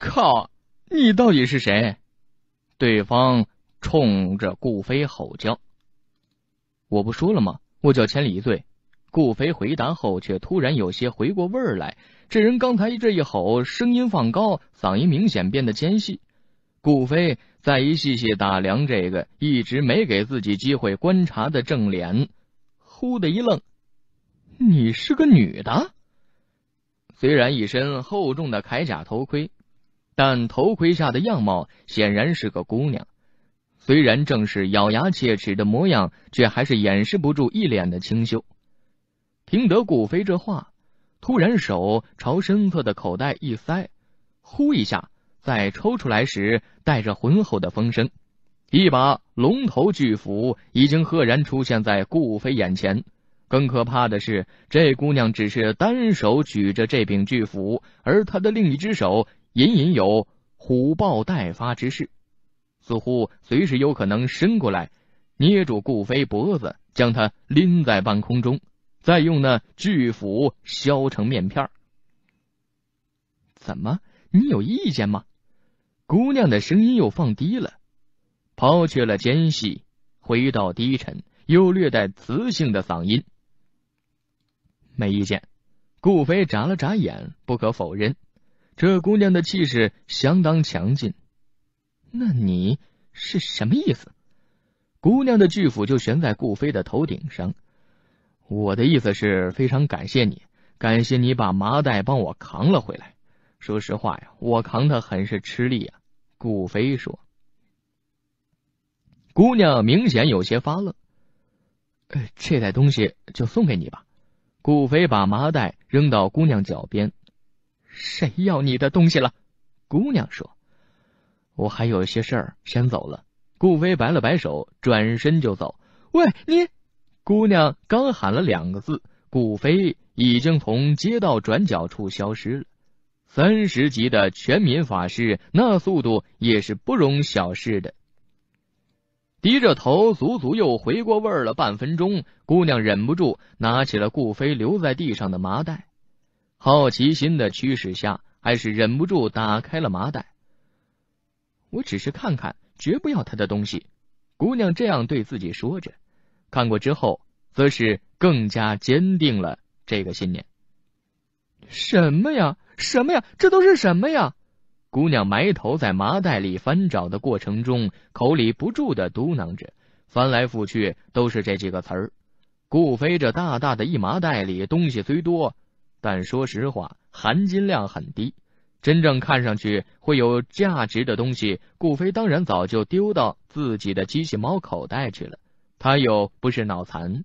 靠！你到底是谁？对方冲着顾飞吼叫。我不说了吗？我叫千里一醉。顾飞回答后，却突然有些回过味儿来。这人刚才这一吼，声音放高，嗓音明显变得尖细。顾飞再一细细打量这个一直没给自己机会观察的正脸，忽的一愣：你是个女的？虽然一身厚重的铠甲头盔。但头盔下的样貌显然是个姑娘，虽然正是咬牙切齿的模样，却还是掩饰不住一脸的清秀。听得顾飞这话，突然手朝身侧的口袋一塞，呼一下，再抽出来时带着浑厚的风声，一把龙头巨斧已经赫然出现在顾飞眼前。更可怕的是，这姑娘只是单手举着这柄巨斧，而她的另一只手。隐隐有虎豹待发之势，似乎随时有可能伸过来捏住顾飞脖子，将他拎在半空中，再用那巨斧削成面片怎么，你有意见吗？姑娘的声音又放低了，抛去了尖细，回到低沉又略带磁性的嗓音。没意见。顾飞眨了眨眼，不可否认。这姑娘的气势相当强劲，那你是什么意思？姑娘的巨斧就悬在顾飞的头顶上。我的意思是非常感谢你，感谢你把麻袋帮我扛了回来。说实话呀，我扛的很是吃力啊。顾飞说。姑娘明显有些发愣。呃，这袋东西就送给你吧。顾飞把麻袋扔到姑娘脚边。谁要你的东西了？姑娘说：“我还有些事儿，先走了。”顾飞摆了摆手，转身就走。喂，你！姑娘刚喊了两个字，顾飞已经从街道转角处消失了。三十级的全民法师，那速度也是不容小视的。低着头，足足又回过味儿了半分钟，姑娘忍不住拿起了顾飞留在地上的麻袋。好奇心的驱使下，还是忍不住打开了麻袋。我只是看看，绝不要他的东西。姑娘这样对自己说着，看过之后，则是更加坚定了这个信念。什么呀，什么呀，这都是什么呀？姑娘埋头在麻袋里翻找的过程中，口里不住的嘟囔着，翻来覆去都是这几个词儿。顾飞这大大的一麻袋里东西虽多。但说实话，含金量很低。真正看上去会有价值的东西，顾飞当然早就丢到自己的机器猫口袋去了。他又不是脑残。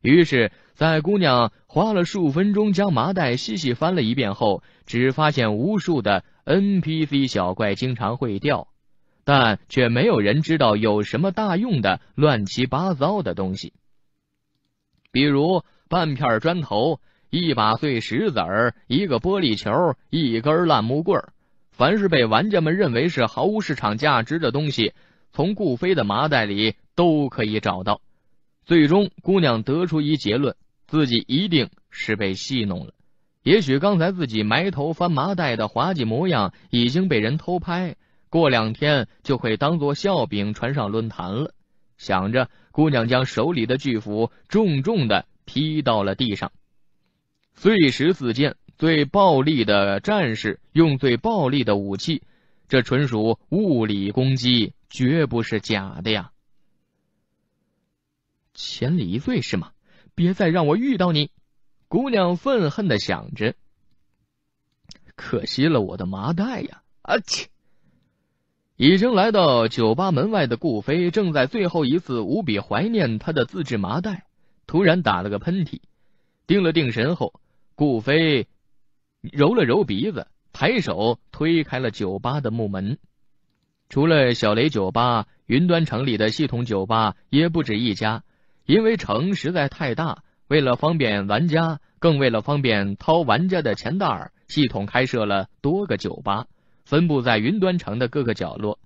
于是，在姑娘花了数分钟将麻袋细细翻了一遍后，只发现无数的 NPC 小怪经常会掉，但却没有人知道有什么大用的乱七八糟的东西，比如半片砖头。一把碎石子儿，一个玻璃球，一根烂木棍儿，凡是被玩家们认为是毫无市场价值的东西，从顾飞的麻袋里都可以找到。最终，姑娘得出一结论：自己一定是被戏弄了。也许刚才自己埋头翻麻袋的滑稽模样已经被人偷拍，过两天就会当作笑柄传上论坛了。想着，姑娘将手里的巨斧重重的劈到了地上。最石四剑，最暴力的战士用最暴力的武器，这纯属物理攻击，绝不是假的呀！千里一醉是吗？别再让我遇到你，姑娘愤恨的想着。可惜了我的麻袋呀！阿切，已经来到酒吧门外的顾飞正在最后一次无比怀念他的自制麻袋，突然打了个喷嚏，定了定神后。顾飞揉了揉鼻子，抬手推开了酒吧的木门。除了小雷酒吧，云端城里的系统酒吧也不止一家。因为城实在太大，为了方便玩家，更为了方便掏玩家的钱袋儿，系统开设了多个酒吧，分布在云端城的各个角落。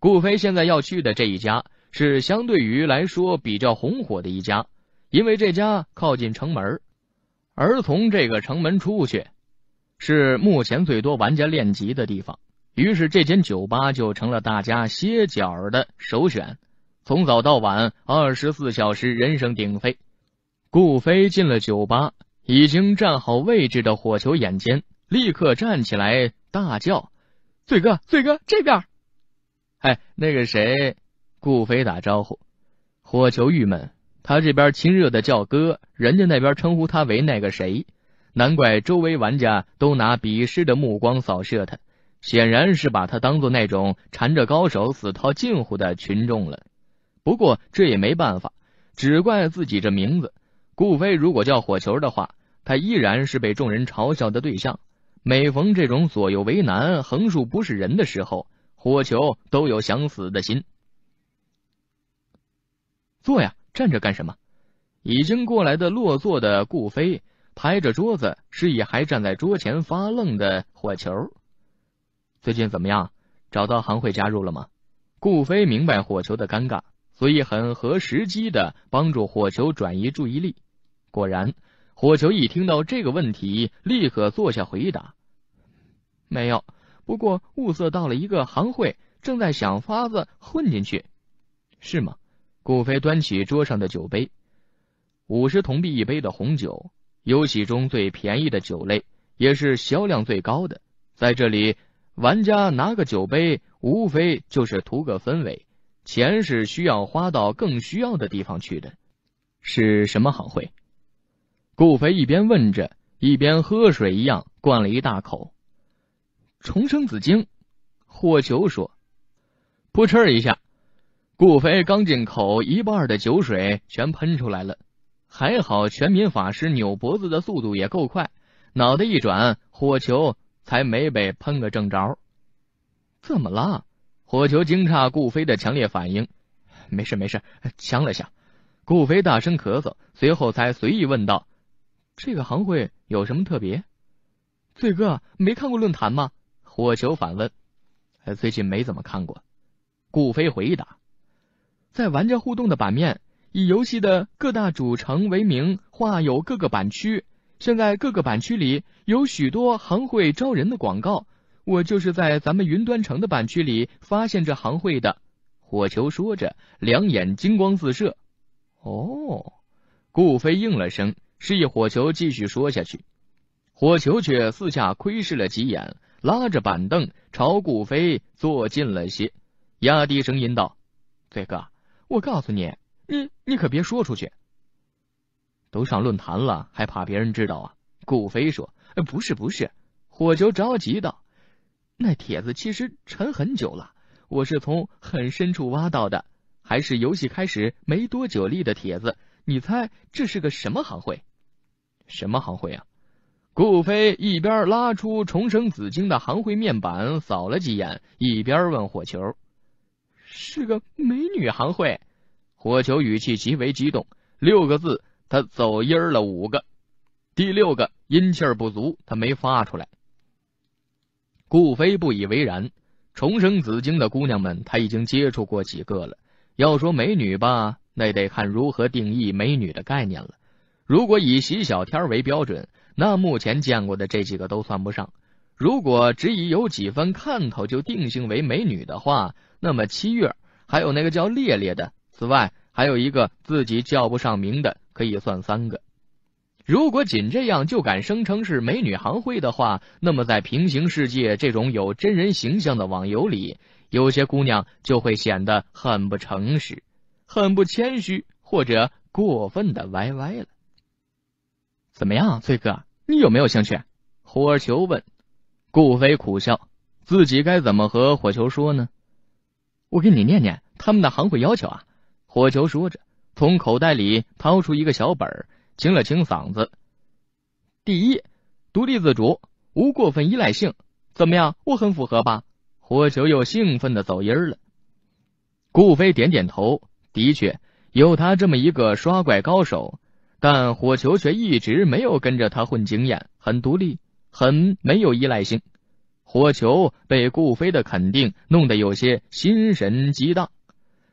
顾飞现在要去的这一家，是相对于来说比较红火的一家，因为这家靠近城门儿。而从这个城门出去，是目前最多玩家练级的地方。于是这间酒吧就成了大家歇脚的首选。从早到晚，二十四小时人声鼎沸。顾飞进了酒吧，已经站好位置的火球眼尖，立刻站起来大叫：“醉哥，醉哥，这边！”哎，那个谁，顾飞打招呼。火球郁闷。他这边亲热的叫哥，人家那边称呼他为那个谁，难怪周围玩家都拿鄙视的目光扫射他，显然是把他当做那种缠着高手死套近乎的群众了。不过这也没办法，只怪自己这名字。顾飞如果叫火球的话，他依然是被众人嘲笑的对象。每逢这种左右为难、横竖不是人的时候，火球都有想死的心。坐呀。站着干什么？已经过来的落座的顾飞拍着桌子，示意还站在桌前发愣的火球。最近怎么样？找到行会加入了吗？顾飞明白火球的尴尬，所以很合时机的帮助火球转移注意力。果然，火球一听到这个问题，立刻坐下回答：“没有，不过物色到了一个行会，正在想法子混进去，是吗？”顾飞端起桌上的酒杯，五十铜币一杯的红酒，游戏中最便宜的酒类，也是销量最高的。在这里，玩家拿个酒杯，无非就是图个氛围，钱是需要花到更需要的地方去的。是什么行会？顾飞一边问着，一边喝水一样灌了一大口。重生紫晶，火球说：“噗嗤一下。”顾飞刚进口一半的酒水全喷出来了，还好全民法师扭脖子的速度也够快，脑袋一转，火球才没被喷个正着。怎么了？火球惊诧顾飞的强烈反应。没事没事，呛了下。顾飞大声咳嗽，随后才随意问道：“这个行会有什么特别？”醉哥没看过论坛吗？火球反问。最近没怎么看过。顾飞回答。在玩家互动的版面，以游戏的各大主城为名，画有各个版区。现在各个版区里有许多行会招人的广告，我就是在咱们云端城的版区里发现这行会的。火球说着，两眼金光四射。哦，顾飞应了声，示意火球继续说下去。火球却四下窥视了几眼，拉着板凳朝顾飞坐近了些，压低声音道：“这哥。”我告诉你，你你可别说出去，都上论坛了，还怕别人知道啊？顾飞说：“不是不是。”火球着急道：“那帖子其实沉很久了，我是从很深处挖到的，还是游戏开始没多久立的帖子？你猜这是个什么行会？什么行会啊？”顾飞一边拉出重生紫晶的行会面板，扫了几眼，一边问火球。是个美女行会，火球语气极为激动。六个字，他走音儿了五个，第六个音气儿不足，他没发出来。顾飞不以为然，重生紫晶的姑娘们，他已经接触过几个了。要说美女吧，那得看如何定义美女的概念了。如果以席小天为标准，那目前见过的这几个都算不上。如果只以有几分看头就定性为美女的话，那么七月还有那个叫烈烈的，此外还有一个自己叫不上名的，可以算三个。如果仅这样就敢声称是美女行会的话，那么在平行世界这种有真人形象的网游里，有些姑娘就会显得很不诚实、很不谦虚，或者过分的歪歪了。怎么样，崔哥，你有没有兴趣？火球问。顾飞苦笑，自己该怎么和火球说呢？我给你念念他们的行会要求啊！火球说着，从口袋里掏出一个小本儿，清了清嗓子：“第一，独立自主，无过分依赖性。怎么样？我很符合吧？”火球又兴奋的走音了。顾飞点点头，的确，有他这么一个刷怪高手，但火球却一直没有跟着他混经验，很独立。很没有依赖性，火球被顾飞的肯定弄得有些心神激荡，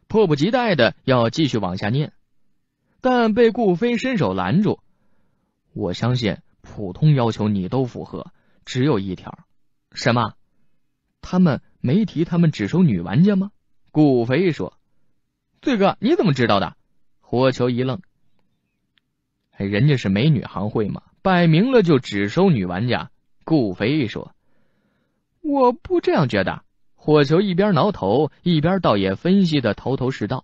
迫不及待的要继续往下念，但被顾飞伸手拦住。我相信普通要求你都符合，只有一条，什么？他们没提他们只收女玩家吗？顾飞说：“醉哥，你怎么知道的？”火球一愣。人家是美女行会嘛，摆明了就只收女玩家。顾飞说：“我不这样觉得。”火球一边挠头，一边倒也分析的头头是道。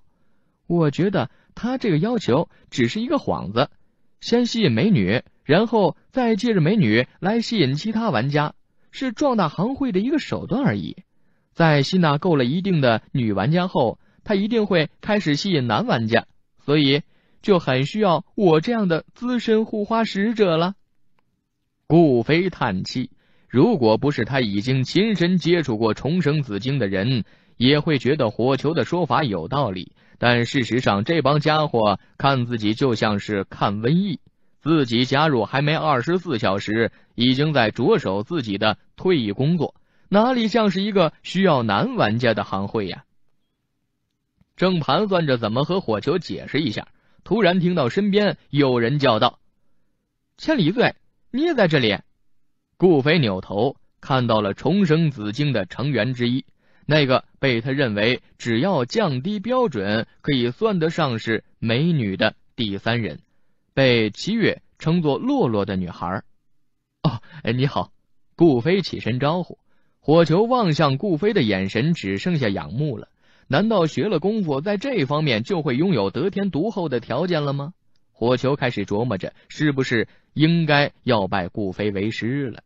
我觉得他这个要求只是一个幌子，先吸引美女，然后再借着美女来吸引其他玩家，是壮大行会的一个手段而已。在吸纳够了一定的女玩家后，他一定会开始吸引男玩家，所以就很需要我这样的资深护花使者了。顾飞叹气，如果不是他已经亲身接触过重生紫晶的人，也会觉得火球的说法有道理。但事实上，这帮家伙看自己就像是看瘟疫，自己加入还没二十四小时，已经在着手自己的退役工作，哪里像是一个需要男玩家的行会呀？正盘算着怎么和火球解释一下，突然听到身边有人叫道：“千里醉。”你也在这里，顾飞扭头看到了重生紫晶的成员之一，那个被他认为只要降低标准可以算得上是美女的第三人，被七月称作洛洛的女孩。哦，哎，你好，顾飞起身招呼。火球望向顾飞的眼神只剩下仰慕了。难道学了功夫在这方面就会拥有得天独厚的条件了吗？火球开始琢磨着，是不是？应该要拜顾飞为师了。